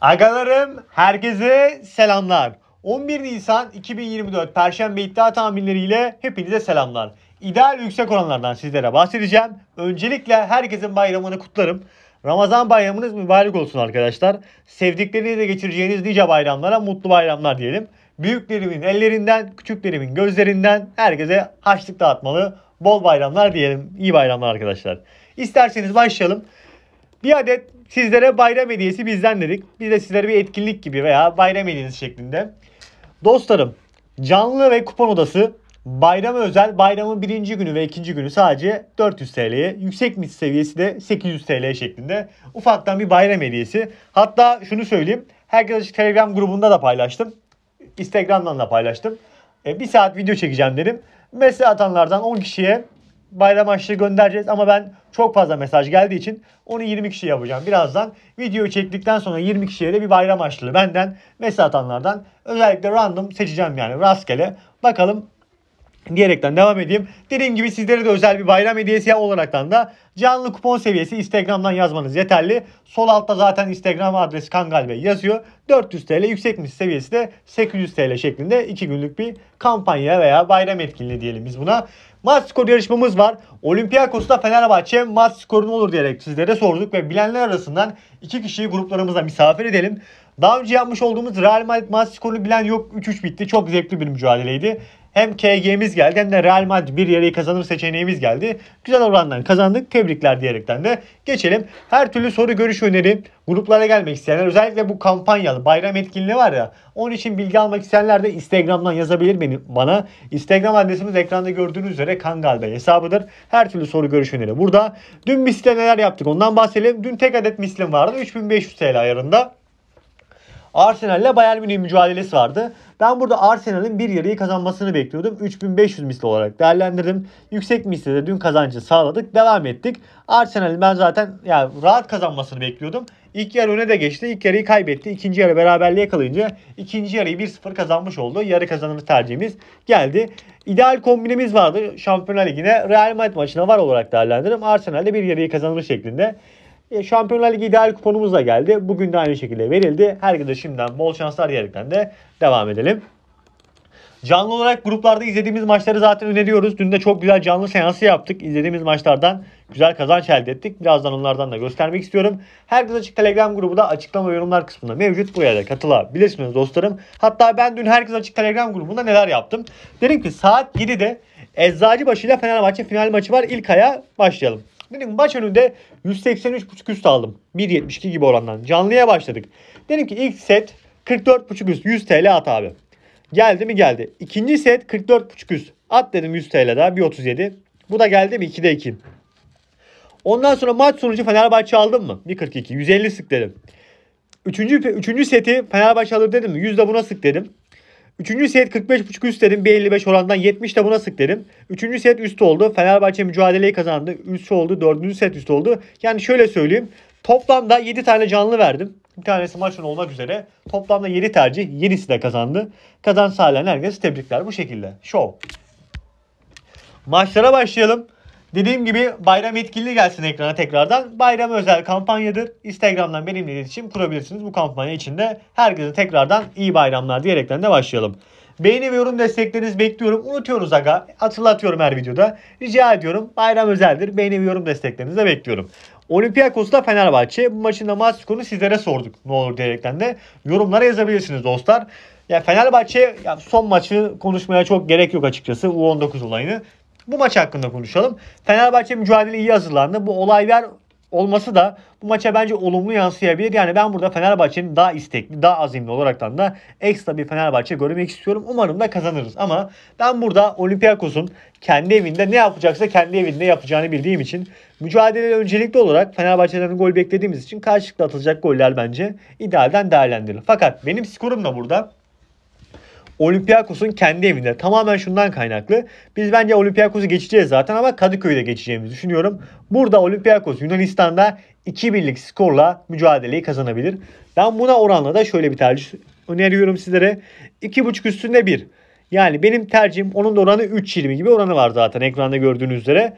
Agalarım herkese selamlar. 11 Nisan 2024 Perşembe iddia tahminleriyle hepinize selamlar. İdeal yüksek oranlardan sizlere bahsedeceğim. Öncelikle herkesin bayramını kutlarım. Ramazan bayramınız mübarek olsun arkadaşlar. Sevdiklerinizle geçireceğiniz nice bayramlara mutlu bayramlar diyelim. Büyüklerimin ellerinden, küçüklerimin gözlerinden herkese haçlık dağıtmalı. Bol bayramlar diyelim. İyi bayramlar arkadaşlar. İsterseniz başlayalım. Bir adet Sizlere bayram hediyesi bizden dedik. Biz de sizlere bir etkinlik gibi veya bayram hediyesi şeklinde. Dostlarım canlı ve kupon odası bayram özel bayramın birinci günü ve ikinci günü sadece 400 TL'ye yüksek mis seviyesi de 800 TL şeklinde ufaktan bir bayram hediyesi. Hatta şunu söyleyeyim herkes açık telegram grubunda da paylaştım. Instagram'dan da paylaştım. E, bir saat video çekeceğim dedim. Mesaj atanlardan 10 kişiye bayram aşçıya göndereceğiz ama ben çok fazla mesaj geldiği için onu 20 kişi yapacağım. Birazdan videoyu çektikten sonra 20 kişiye de bir bayram aşçılığı benden mesaj atanlardan özellikle random seçeceğim yani rastgele. Bakalım diyerekten devam edeyim. Dediğim gibi sizlere de özel bir bayram hediyesi olaraktan da canlı kupon seviyesi Instagram'dan yazmanız yeterli. Sol altta zaten Instagram adresi Kangal Bey yazıyor. 400 TL yüksekmiş seviyesi de 800 TL şeklinde 2 günlük bir kampanya veya bayram etkinliği diyelim biz buna. Maç skoru yarışmamız var. Olympiakos'ta Fenerbahçe maç skoru ne olur diyerek sizlere sorduk ve bilenler arasından 2 kişiyi gruplarımıza misafir edelim. Daha önce yapmış olduğumuz Real Madrid maç skorunu bilen yok 3-3 bitti. Çok zevkli bir mücadeleydi. Hem KG'miz geldi hem de Real Madrid bir yeri kazanır seçeneğimiz geldi. Güzel orandan kazandık. Tebrikler diyerekten de geçelim. Her türlü soru, görüş, öneri gruplara gelmek isteyenler özellikle bu kampanyalı bayram etkinliği var ya onun için bilgi almak isteyenler de Instagram'dan yazabilir beni bana. Instagram adresimiz ekranda gördüğünüz üzere Kangal'da hesabıdır. Her türlü soru, görüş, öneri burada. Dün misle neler yaptık ondan bahsedelim. Dün tek adet mislim vardı 3500 TL ayarında. Arsenal ile Bayern Münih mücadelesi vardı. Ben burada Arsenal'in bir yarıyı kazanmasını bekliyordum. 3500 misli olarak değerlendirdim. Yüksek misli de dün kazancı sağladık. Devam ettik. Arsenal'in ben zaten yani rahat kazanmasını bekliyordum. İlk yarı öne de geçti. İlk yarıyı kaybetti. İkinci yarı beraberliğe kalınca ikinci yarıyı 1-0 kazanmış oldu. Yarı kazanımı tercihimiz geldi. İdeal kombinimiz vardı Şampiyonlar Ligi'ne. Real Madrid maçına var olarak değerlendiririm. Arsenal'de bir yarıyı kazanır şeklinde. E, Şampiyonlar Ligi ideal kuponumuz da geldi. Bugün de aynı şekilde verildi. Herkese şimdiden bol şanslar diyerekten de devam edelim. Canlı olarak gruplarda izlediğimiz maçları zaten öneriyoruz. Dün de çok güzel canlı seansı yaptık. İzlediğimiz maçlardan güzel kazanç elde ettik. Birazdan onlardan da göstermek istiyorum. Herkes Açık Telegram grubu da açıklama ve yorumlar kısmında mevcut. Buraya da katılabilirsiniz dostlarım. Hatta ben dün Herkes Açık Telegram grubunda neler yaptım? Dedim ki saat 7'de Eczacıbaşı ile Fenerbahçe final maçı var. İlk aya başlayalım. Dedim maç önünde 183.5 üst aldım. 1.72 gibi orandan. Canlıya başladık. Dedim ki ilk set 44.5 üst 100 TL at abi. Geldi mi geldi. İkinci set 44.5 üst. At dedim 100 TL daha 1.37. Bu da geldi mi 2'de 2. Ondan sonra maç sonucu Fenerbahçe aldım mı? 1.42. 150 sık dedim. Üçüncü, üçüncü seti Fenerbahçe alır dedim mi? Yüzde buna sık dedim. Üçüncü set 45.5 üst dedim. 1.55 orandan 70 de buna sık dedim. Üçüncü set üst oldu. Fenerbahçe mücadeleyi kazandı. Üst oldu. Dördüncü set üst oldu. Yani şöyle söyleyeyim. Toplamda 7 tane canlı verdim. Bir tanesi maçın olmak üzere. Toplamda 7 tercih. 7'si de kazandı. Kazan sağlayan herkese tebrikler bu şekilde. Şov. Maçlara başlayalım. Dediğim gibi bayram etkili gelsin ekrana tekrardan. Bayram özel kampanyadır. Instagram'dan benimle iletişim kurabilirsiniz. Bu kampanya içinde herkese tekrardan iyi bayramlar diyerekten de başlayalım. Beğeni ve yorum desteklerinizi bekliyorum. Unutuyoruz aga. Hatırlatıyorum her videoda. Rica ediyorum. Bayram özeldir. Beğeni ve yorum desteklerinizi de bekliyorum. Olympiakos'ta Fenerbahçe. Bu maçın da maç skorunu sizlere sorduk. Ne olur diyerekten de yorumlara yazabilirsiniz dostlar. Ya Fenerbahçe ya son maçı konuşmaya çok gerek yok açıkçası. U19 olayını. Bu maç hakkında konuşalım. Fenerbahçe mücadele iyi hazırlandı. Bu olay olaylar olması da bu maça bence olumlu yansıyabilir. Yani ben burada Fenerbahçe'nin daha istekli, daha azimli olaraktan da ekstra bir Fenerbahçe görmek istiyorum. Umarım da kazanırız. Ama ben burada Olympiakos'un kendi evinde ne yapacaksa kendi evinde yapacağını bildiğim için mücadele öncelikli olarak Fenerbahçe'den gol beklediğimiz için karşılıklı atılacak goller bence idealden değerlendirilir. Fakat benim skorum da burada Olympiakos'un kendi evinde. Tamamen şundan kaynaklı. Biz bence Olympiakos'u geçeceğiz zaten ama Kadıköy'de geçeceğimizi düşünüyorum. Burada Olympiakos Yunanistan'da 2-1'lik skorla mücadeleyi kazanabilir. Ben buna oranla da şöyle bir tercih öneriyorum sizlere. 2.5 üstünde 1. Yani benim tercihim onun da oranı 3.20 gibi oranı var zaten ekranda gördüğünüz üzere.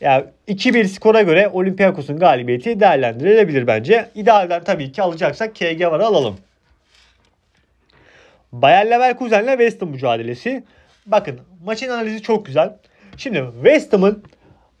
Yani 2-1 skora göre Olympiakos'un galibiyeti değerlendirilebilir bence. İdealden tabii ki alacaksak KG var alalım. Bayer Leverkusen ile West Ham mücadelesi. Bakın maçın analizi çok güzel. Şimdi West Ham'ın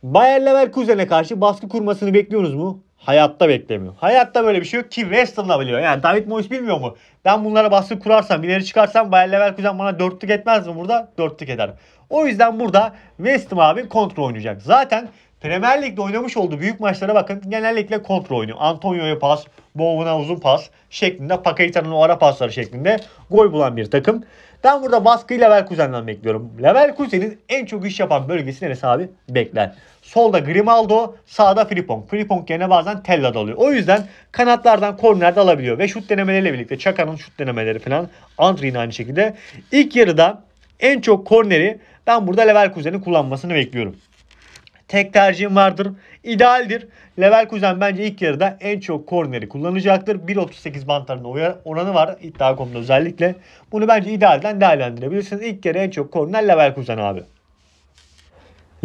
Bayer Leverkusen'e karşı baskı kurmasını bekliyoruz mu? Hayatta beklemiyor. Hayatta böyle bir şey yok ki West Ham'la biliyor. Yani David Moyes bilmiyor mu? Ben bunlara baskı kurarsam, ileri çıkarsam Bayer Leverkusen bana dörtlük etmez mi burada? Dörtlük eder. O yüzden burada West Ham abi kontrol oynayacak. Zaten Premier Lig'de oynamış olduğu büyük maçlara bakın genellikle kontrol oynuyor. Antonio'ya pas, Bowen'a uzun pas şeklinde, Paqueta'nın o ara pasları şeklinde gol bulan bir takım. Ben burada baskıyı Leverkusen'den bekliyorum. Leverkusen'in en çok iş yapan bölgesi neresi abi? Bekler. Solda Grimaldo, sağda Frimpong. Frimpong gene bazen Tella'da alıyor. O yüzden kanatlardan kornerde alabiliyor. Ve şut denemeleriyle birlikte Çaka'nın şut denemeleri falan. Andri'nin aynı şekilde. İlk yarıda en çok korneri ben burada Leverkusen'in kullanmasını bekliyorum tek tercihim vardır. İdealdir. kuzen bence ilk yarıda en çok korneri kullanacaktır. 1.38 bantlarında oranı var iddia.com'da özellikle. Bunu bence idealden değerlendirebilirsiniz. İlk yarı en çok korner kuzen abi.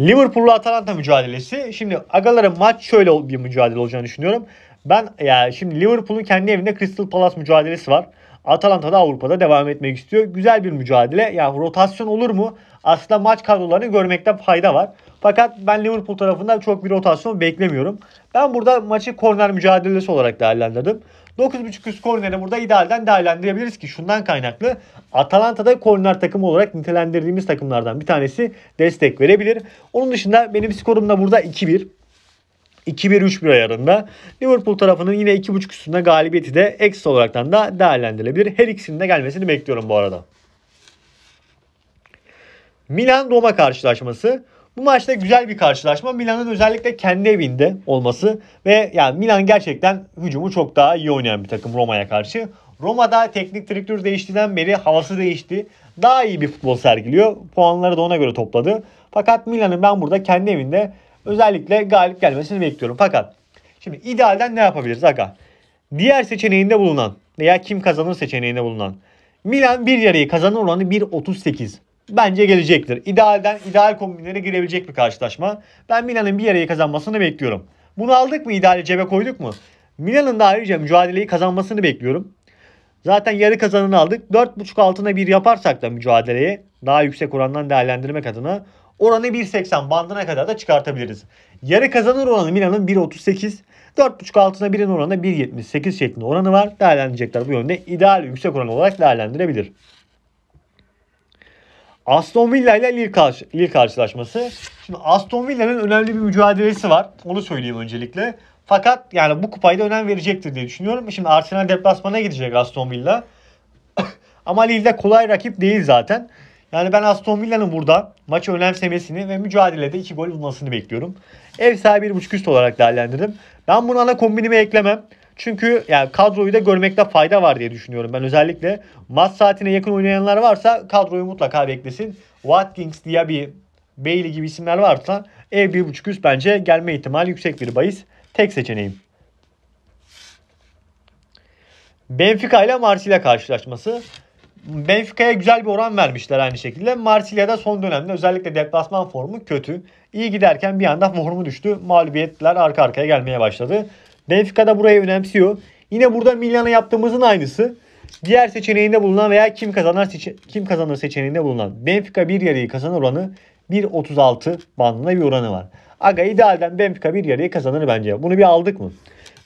Liverpool'la Atalanta mücadelesi. Şimdi agaların maç şöyle bir mücadele olacağını düşünüyorum. Ben yani şimdi Liverpool'un kendi evinde Crystal Palace mücadelesi var. Atalanta da Avrupa'da devam etmek istiyor. Güzel bir mücadele. Yani rotasyon olur mu? Aslında maç kadrolarını görmekte fayda var. Fakat ben Liverpool tarafından çok bir rotasyon beklemiyorum. Ben burada maçı korner mücadelesi olarak değerlendirdim. 9.5 üst korneri burada idealden değerlendirebiliriz ki şundan kaynaklı Atalanta'da korner takımı olarak nitelendirdiğimiz takımlardan bir tanesi destek verebilir. Onun dışında benim skorum da burada 2-1. 2-1-3-1 ayarında. Liverpool tarafının yine 2.5 üstünde galibiyeti de ekstra olaraktan da değerlendirilebilir. Her ikisinin de gelmesini bekliyorum bu arada. Milan Roma karşılaşması. Bu maçta güzel bir karşılaşma. Milan'ın özellikle kendi evinde olması ve yani Milan gerçekten hücumu çok daha iyi oynayan bir takım Roma'ya karşı. Roma'da teknik direktör değiştiğinden beri havası değişti. Daha iyi bir futbol sergiliyor. Puanları da ona göre topladı. Fakat Milan'ın ben burada kendi evinde özellikle galip gelmesini bekliyorum. Fakat şimdi idealden ne yapabiliriz aga? Diğer seçeneğinde bulunan veya kim kazanır seçeneğinde bulunan Milan bir yarıyı kazanır oranı 1.38 bence gelecektir. İdealden ideal kombinlere girebilecek bir karşılaşma. Ben Milan'ın bir yere kazanmasını bekliyorum. Bunu aldık mı ideal cebe koyduk mu? Milan'ın da ayrıca mücadeleyi kazanmasını bekliyorum. Zaten yarı kazanını aldık. 4.5 altına bir yaparsak da mücadeleye daha yüksek orandan değerlendirmek adına oranı 1.80 bandına kadar da çıkartabiliriz. Yarı kazanır oranı Milan'ın 1.38, 4.5 altına birin oranı 1.78 şeklinde oranı var. Değerlendirecekler bu yönde ideal yüksek oran olarak değerlendirebilir. Aston Villa ile Lille, karşı, Lille karşılaşması. Şimdi Aston Villa'nın önemli bir mücadelesi var. Onu söyleyeyim öncelikle. Fakat yani bu kupayı da önem verecektir diye düşünüyorum. Şimdi Arsenal deplasmana gidecek Aston Villa. Ama Lille kolay rakip değil zaten. Yani ben Aston Villa'nın burada maçı önemsemesini ve mücadelede 2 gol bulmasını bekliyorum. Ev sahibi 1.5 üst olarak değerlendirdim. Ben bunu ana kombinime eklemem. Çünkü yani kadroyu da görmekte fayda var diye düşünüyorum ben özellikle. Maç saatine yakın oynayanlar varsa kadroyu mutlaka beklesin. Watkins, diye bir Bailey gibi isimler varsa ev 1.5 üst bence gelme ihtimali yüksek bir bahis. Tek seçeneğim. Benfica ile Marsilya karşılaşması. Benfica'ya güzel bir oran vermişler aynı şekilde. Marsilya'da son dönemde özellikle deplasman formu kötü. İyi giderken bir anda formu düştü. Mağlubiyetler arka arkaya gelmeye başladı. Benfica da burayı önemsiyor. Yine burada Milan'a yaptığımızın aynısı. Diğer seçeneğinde bulunan veya kim kazanır seçe- kim kazanır seçeneğinde bulunan Benfica bir yarıyı kazanır oranı 1.36 bandında bir oranı var. Aga idealden Benfica bir yarıyı kazanır bence. Bunu bir aldık mı?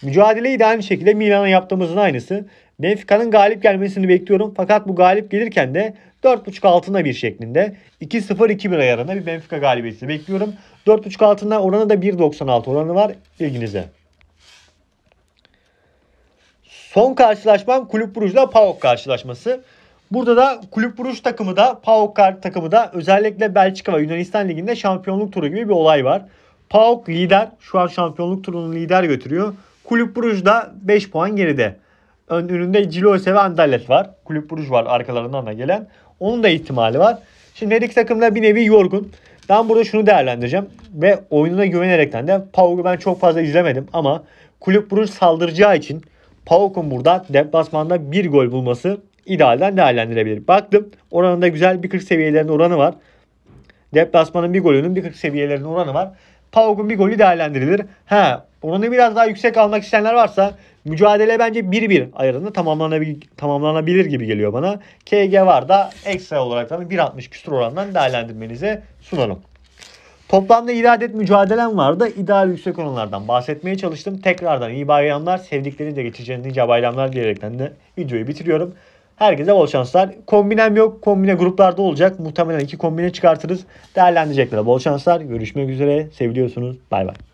Mücadeleyi de aynı şekilde Milan'a yaptığımızın aynısı. Benfica'nın galip gelmesini bekliyorum. Fakat bu galip gelirken de 4.5 altına bir şeklinde 2-0-2-1 ayarında bir Benfica galibiyeti bekliyorum. 4.5 altından oranı da 1.96 oranı var. Bilginize. Son karşılaşmam Kulüp buruşla PAOK karşılaşması. Burada da Kulüp buruş takımı da PAOK takımı da özellikle Belçika ve Yunanistan Ligi'nde şampiyonluk turu gibi bir olay var. PAOK lider. Şu an şampiyonluk turunu lider götürüyor. Kulüp buruş da 5 puan geride. Ön, önünde Cilose ve Anderlet var. Kulüp buruş var arkalarından da gelen. Onun da ihtimali var. Şimdi her iki takım da bir nevi yorgun. Ben burada şunu değerlendireceğim ve oyununa güvenerekten de Pauk'u ben çok fazla izlemedim ama Kulüp buruş saldıracağı için Pauk'un burada deplasmanda bir gol bulması idealden değerlendirebilir. Baktım oranında güzel bir 40 seviyelerinde oranı var. Deplasmanın bir golünün bir 40 seviyelerinde oranı var. Pauk'un bir golü değerlendirilir. Ha, oranı biraz daha yüksek almak isteyenler varsa mücadele bence 1-1 ayarında tamamlanabilir, tamamlanabilir gibi geliyor bana. KG var da ekstra olarak da 1.60 küsur orandan değerlendirmenize sunarım. Toplamda ideal adet mücadelem vardı. İdeal yüksek konulardan bahsetmeye çalıştım. Tekrardan iyi bayramlar, sevdiklerinizle geçeceğiniz nice bayramlar diyerekten de videoyu bitiriyorum. Herkese bol şanslar. Kombinem yok. Kombine gruplarda olacak. Muhtemelen iki kombine çıkartırız. Değerlendirecekler. Bol şanslar. Görüşmek üzere. Seviliyorsunuz. Bay bay.